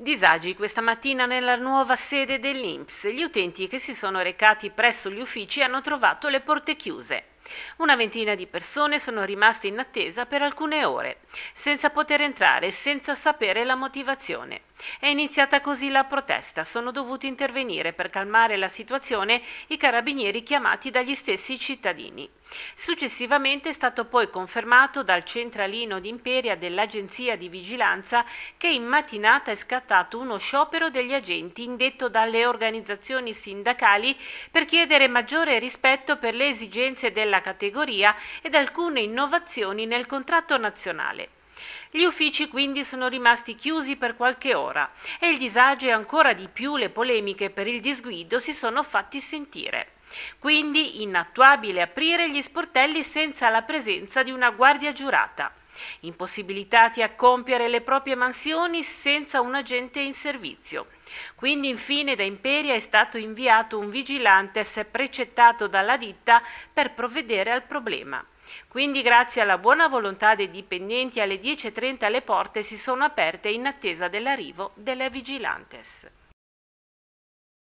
Disagi questa mattina nella nuova sede dell'Inps. Gli utenti che si sono recati presso gli uffici hanno trovato le porte chiuse. Una ventina di persone sono rimaste in attesa per alcune ore, senza poter entrare, senza sapere la motivazione. È iniziata così la protesta, sono dovuti intervenire per calmare la situazione i carabinieri chiamati dagli stessi cittadini. Successivamente è stato poi confermato dal centralino d'imperia dell'Agenzia di Vigilanza che in mattinata è scattato uno sciopero degli agenti indetto dalle organizzazioni sindacali per chiedere maggiore rispetto per le esigenze della categoria ed alcune innovazioni nel contratto nazionale. Gli uffici quindi sono rimasti chiusi per qualche ora e il disagio e ancora di più le polemiche per il disguido si sono fatti sentire. Quindi inattuabile aprire gli sportelli senza la presenza di una guardia giurata impossibilitati a compiere le proprie mansioni senza un agente in servizio. Quindi infine da Imperia è stato inviato un vigilantes precettato dalla ditta per provvedere al problema. Quindi grazie alla buona volontà dei dipendenti alle 10.30 le porte si sono aperte in attesa dell'arrivo della vigilantes.